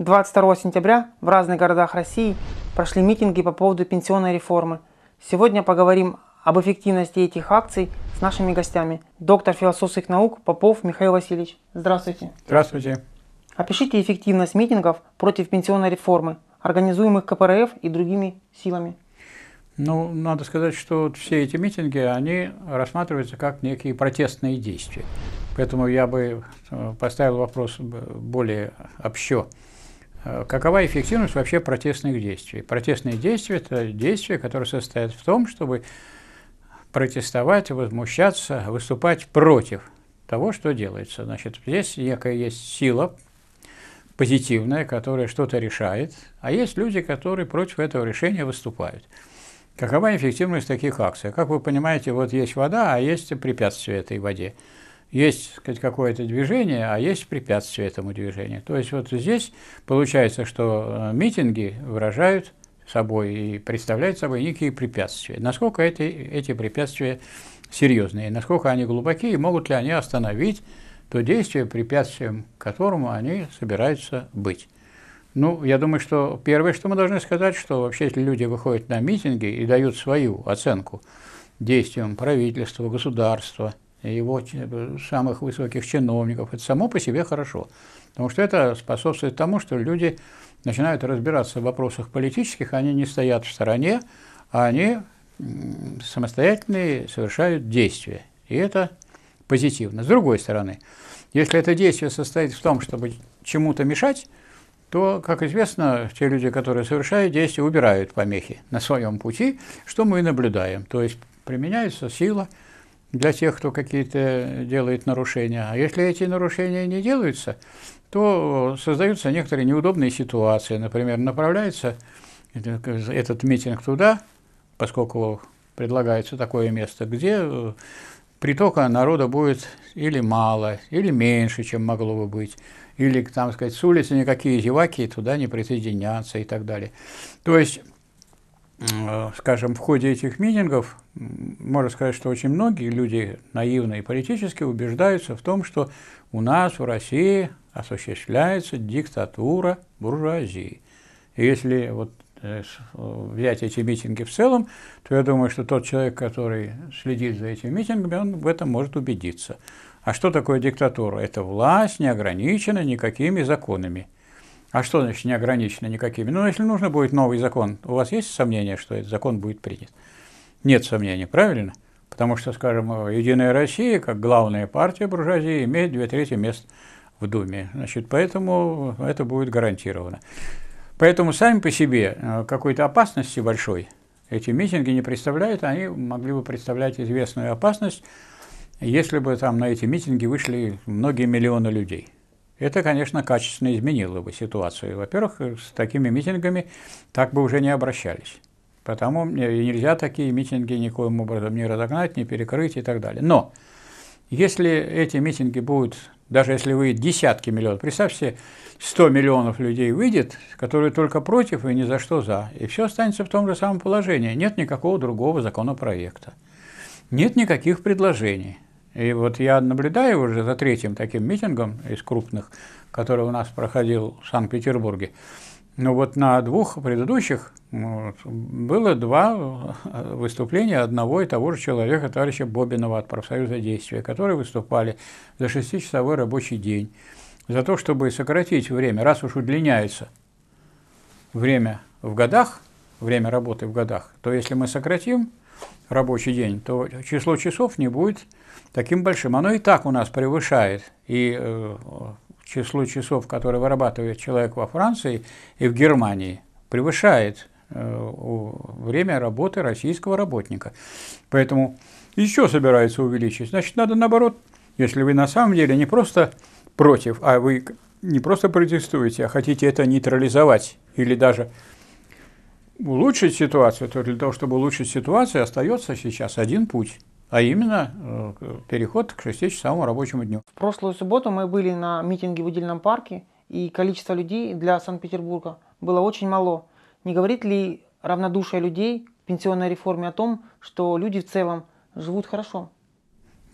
22 сентября в разных городах России прошли митинги по поводу пенсионной реформы. Сегодня поговорим об эффективности этих акций с нашими гостями. Доктор философских наук Попов Михаил Васильевич. Здравствуйте. Здравствуйте. Опишите эффективность митингов против пенсионной реформы, организуемых КПРФ и другими силами. Ну, надо сказать, что все эти митинги, они рассматриваются как некие протестные действия. Поэтому я бы э, поставил вопрос более общо. Э, какова эффективность вообще протестных действий? Протестные действия – это действия, которые состоят в том, чтобы протестовать, возмущаться, выступать против того, что делается. Значит, здесь некая есть сила позитивная, которая что-то решает, а есть люди, которые против этого решения выступают. Какова эффективность таких акций? Как вы понимаете, вот есть вода, а есть препятствие этой воде есть сказать, какое-то движение, а есть препятствие этому движению. То есть вот здесь получается, что э, митинги выражают собой и представляют собой некие препятствия. Насколько эти эти препятствия серьезные, насколько они глубокие, могут ли они остановить то действие, препятствием которому они собираются быть. Ну, я думаю, что первое, что мы должны сказать, что вообще, если люди выходят на митинги и дают свою оценку действиям правительства, государства, его э, самых высоких чиновников. Это само по себе хорошо, потому что это способствует тому, что люди начинают разбираться в вопросах политических, они не стоят в стороне, а они самостоятельные совершают действия. И это позитивно. С другой стороны, если это действие состоит в том, чтобы чему-то мешать, то, как известно, те люди, которые совершают действия, убирают помехи на своем пути, что мы и наблюдаем. То есть применяется сила, для тех, кто какие-то делает нарушения. А если эти нарушения не делаются, то создаются некоторые неудобные ситуации. Например, направляется этот митинг туда, поскольку предлагается такое место, где притока народа будет или мало, или меньше, чем могло бы быть, или, там сказать, с улицы никакие зеваки туда не присоединятся и так далее. То есть Э, скажем, в ходе этих митингов, можно сказать, что очень многие люди наивные политически убеждаются в том, что у нас, в России, осуществляется диктатура буржуазии. И если вот э, э, взять эти митинги в целом, то я думаю, что тот человек, который следит за этими митингами, он в этом может убедиться. А что такое диктатура? Это власть не ограничена никакими законами. А что значит не ограничено никакими? Ну, если нужно будет новый закон, у вас есть сомнения, что этот закон будет принят? Нет сомнений, правильно? Потому что, скажем, «Единая Россия», как главная партия буржуазии, имеет две трети мест в Думе. Значит, поэтому это будет гарантировано. Поэтому сами по себе э, какой-то опасности большой эти митинги не представляют, они могли бы представлять известную опасность, если бы там на эти митинги вышли многие миллионы людей. Это, конечно, качественно изменило бы ситуацию. Во-первых, с такими митингами так бы уже не обращались. Потому нельзя такие митинги никоим образом не разогнать, не перекрыть и так далее. Но если эти митинги будут, даже если выйдет десятки миллионов, представьте, себе, 100 миллионов людей выйдет, которые только против и ни за что за, и все останется в том же самом положении. Нет никакого другого законопроекта. Нет никаких предложений. И вот я наблюдаю уже за третьим таким митингом из крупных, который у нас проходил в Санкт-Петербурге. Но ну вот на двух предыдущих ну вот, было два э, выступления одного и того же человека, товарища Бобинова от профсоюза действия, которые выступали за шестичасовой рабочий день, за то, чтобы сократить время, раз уж удлиняется время в годах, время работы в годах, то если мы сократим рабочий день, то число часов не будет таким большим. Оно и так у нас превышает и э, число часов, которые вырабатывает человек во Франции и в Германии, превышает э, время работы российского работника. Поэтому еще собирается увеличить. Значит, надо наоборот, если вы на самом деле не просто против, а вы не просто протестуете, а хотите это нейтрализовать или даже улучшить ситуацию, то для того, чтобы улучшить ситуацию, остается сейчас один путь а именно э, переход к 6-часовому рабочему дню. В прошлую субботу мы были на митинге в удельном парке, и количество людей для Санкт-Петербурга было очень мало. Не говорит ли равнодушие людей к пенсионной реформе о том, что люди в целом живут хорошо?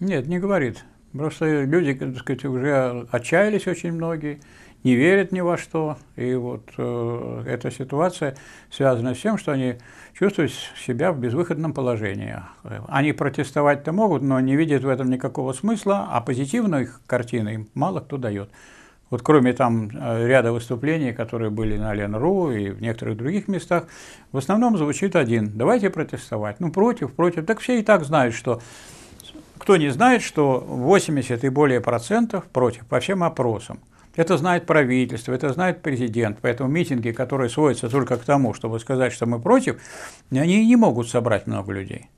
Нет, не говорит. Просто люди, так сказать, уже отчаялись очень многие, не верят ни во что. И вот э, эта ситуация связана с тем, что они чувствуют себя в безвыходном положении. Они протестовать-то могут, но не видят в этом никакого смысла, а позитивной картины им мало кто дает. Вот кроме там э, ряда выступлений, которые были на Ленру и в некоторых других местах, в основном звучит один. Давайте протестовать. Ну, против, против. Так все и так знают, что... Кто не знает, что 80 и более процентов против по всем опросам. Это знает правительство, это знает президент. Поэтому митинги, которые сводятся только к тому, чтобы сказать, что мы против, они не могут собрать много людей.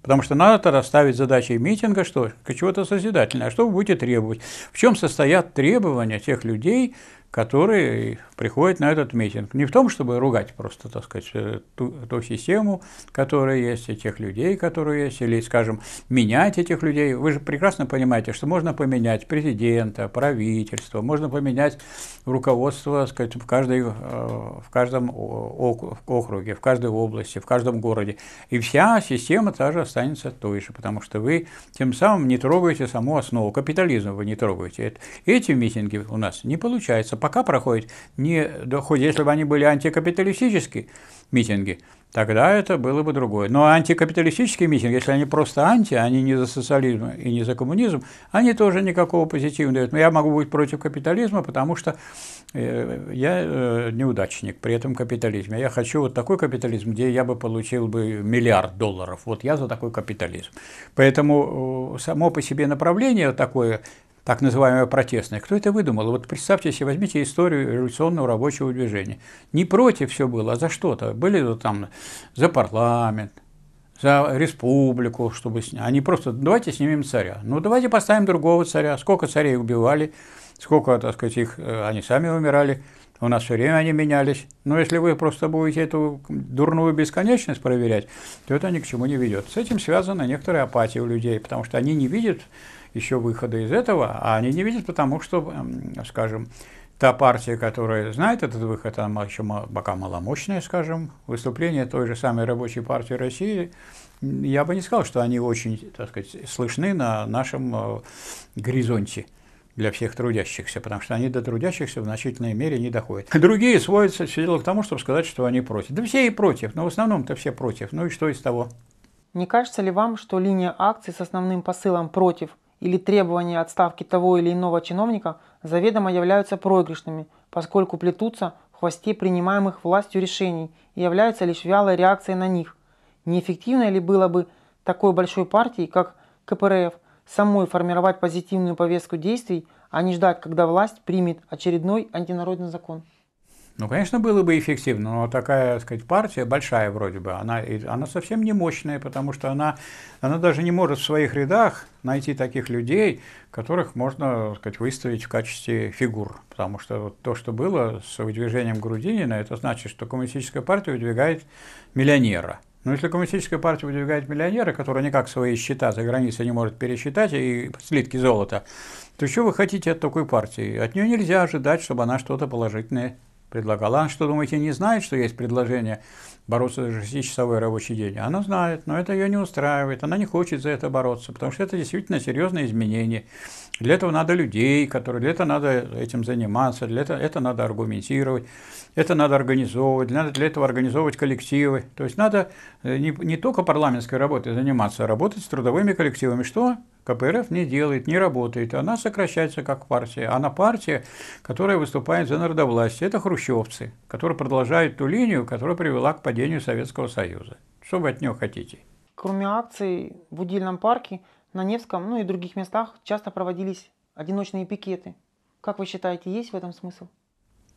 Потому что надо тогда ставить задачей митинга, что чего-то созидательное, а что вы будете требовать. В чем состоят требования тех людей, которые приходят на этот митинг. Не в том, чтобы ругать просто, так сказать, э, ту, ту систему, которая есть, и тех людей, которые есть, или, скажем, менять этих людей. Вы же прекрасно понимаете, что можно поменять президента, правительство, можно поменять руководство, так сказать, в, каждой, э, в каждом округе, в каждой области, в каждом городе. И вся система та же останется той же, потому что вы тем самым не трогаете саму основу капитализма, вы не трогаете. Эти митинги у нас не получается пока проходит, не хоть Если бы они были антикапиталистические митинги, тогда это было бы другое. Но антикапиталистические митинги, если они просто анти, а они не за социализм и не за коммунизм, они тоже никакого позитива не дают. Но я могу быть против капитализма, потому что э, я э, неудачник при этом капитализме. Я хочу вот такой капитализм, где я бы получил бы миллиард долларов. Вот я за такой капитализм. Поэтому э, само по себе направление такое так называемая протестная. Кто это выдумал? Вот представьте себе, возьмите историю революционного рабочего движения. Не против все было, а за что-то. Были там за парламент, за республику, чтобы снять. Они просто, давайте снимем царя. Ну, давайте поставим другого царя. Сколько царей убивали, сколько, так сказать, их, э, они сами умирали. У нас все время они менялись. Но если вы просто будете эту дурную бесконечность проверять, то это ни к чему не ведет. С этим связана некоторая апатия у людей, потому что они не видят еще выхода из этого, а они не видят, потому что, эм, скажем, та партия, которая знает этот выход, она еще пока маломощная, скажем, выступление той же самой рабочей партии России, я бы не сказал, что они очень, так сказать, слышны на нашем э, горизонте для всех трудящихся, потому что они до трудящихся в значительной мере не доходят. Другие сводятся все дело к тому, чтобы сказать, что они против. Да все и против, но в основном-то все против. Ну и что из того? Не кажется ли вам, что линия акций с основным посылом против или требования отставки того или иного чиновника заведомо являются проигрышными, поскольку плетутся в хвосте принимаемых властью решений и являются лишь вялой реакцией на них. Неэффективно ли было бы такой большой партии, как КПРФ, самой формировать позитивную повестку действий, а не ждать, когда власть примет очередной антинародный закон? Ну, конечно, было бы эффективно, но такая, так сказать, партия большая вроде бы, она, она совсем не мощная, потому что она, она даже не может в своих рядах найти таких людей, которых можно, так сказать, выставить в качестве фигур. Потому что вот то, что было с выдвижением Грудинина, это значит, что коммунистическая партия выдвигает миллионера. Но если коммунистическая партия выдвигает миллионера, который никак свои счета за границей не может пересчитать, и слитки золота, то что вы хотите от такой партии? От нее нельзя ожидать, чтобы она что-то положительное предлагала. Она, что, думаете, не знает, что есть предложение бороться за 6-часовой рабочий день? Она знает, но это ее не устраивает, она не хочет за это бороться, потому что это действительно серьезные изменения. Для этого надо людей, которые, для этого надо этим заниматься, для этого это надо аргументировать, это надо организовывать, для, для этого организовывать коллективы. То есть надо э, не, не только парламентской работой заниматься, а работать с трудовыми коллективами, что КПРФ не делает, не работает. Она сокращается как партия. Она партия, которая выступает за народовластие. Это хрущевцы, которые продолжают ту линию, которая привела к падению Советского Союза. Что вы от нее хотите? Кроме акций в удильном парке – на Невском, ну и других местах часто проводились одиночные пикеты. Как вы считаете, есть в этом смысл?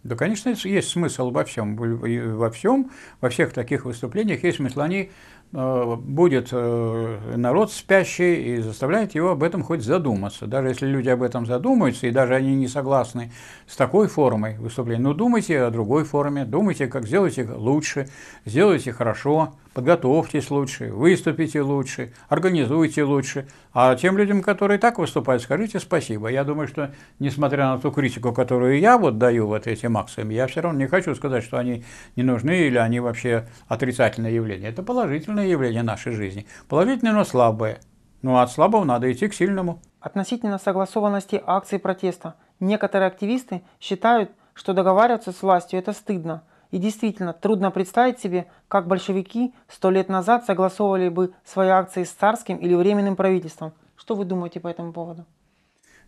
Да, конечно, есть смысл во всем, во всем, во всех таких выступлениях есть смысл. Они Э, будет э, народ спящий и заставляет его об этом хоть задуматься. Даже если люди об этом задумаются, и даже они не согласны с такой формой выступления, но ну, думайте о другой форме, думайте, как сделать их лучше, сделайте хорошо, подготовьтесь лучше, выступите лучше, организуйте лучше. А тем людям, которые так выступают, скажите спасибо. Я думаю, что несмотря на ту критику, которую я вот даю вот этим акциям, я все равно не хочу сказать, что они не нужны или они вообще отрицательное явление. Это положительное положительное явление нашей жизни. Положительное, но слабое. Ну а от слабого надо идти к сильному. Относительно согласованности акций протеста. Некоторые активисты считают, что договариваться с властью это стыдно. И действительно, трудно представить себе, как большевики сто лет назад согласовывали бы свои акции с царским или временным правительством. Что вы думаете по этому поводу?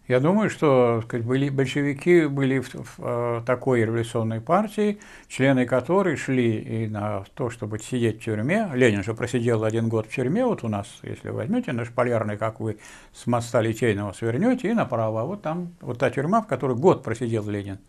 Я думаю, что сказать, были, большевики были в, в, в э, такой революционной партии, члены которой шли и на то, чтобы сидеть в тюрьме. Ленин же просидел один год в тюрьме, вот у нас, если возьмете наш полярный, как вы с моста Литейного свернете и направо, а вот там вот та тюрьма, в которой год просидел Ленин.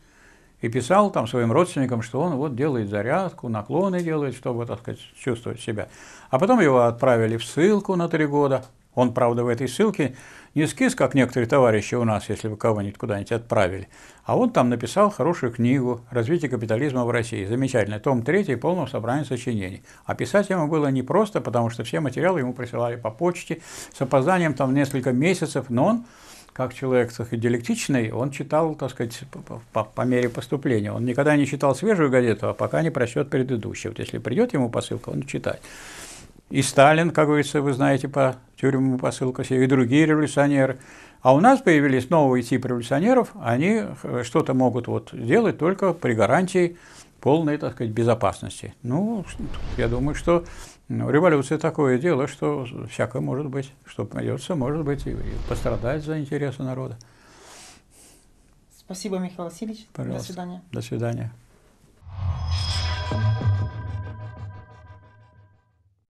И писал там своим родственникам, что он вот делает зарядку, наклоны делает, чтобы, так сказать, чувствовать себя. А потом его отправили в ссылку на три года – он, правда, в этой ссылке не скис, как некоторые товарищи у нас, если бы кого-нибудь куда-нибудь отправили, а он там написал хорошую книгу «Развитие капитализма в России». Замечательный том 3 полного собрания сочинений. А писать ему было непросто, потому что все материалы ему присылали по почте с опозданием там несколько месяцев, но он как человек так сказать, диалектичный, он читал, так сказать, по, по, по мере поступления. Он никогда не читал свежую газету, а пока не прочтет предыдущую. Вот если придет ему посылка, он читает. И Сталин, как говорится, вы знаете, по тюрьмам посылка себе, и другие революционеры. А у нас появились новые типы революционеров, они э, что-то могут вот делать только при гарантии полной, так сказать, безопасности. Ну, я думаю, что ну, революция такое дело, что всякое может быть, что придется, может быть, и, пострадать за интересы народа. Спасибо, Михаил Васильевич. Пожалуйста. До свидания. До свидания.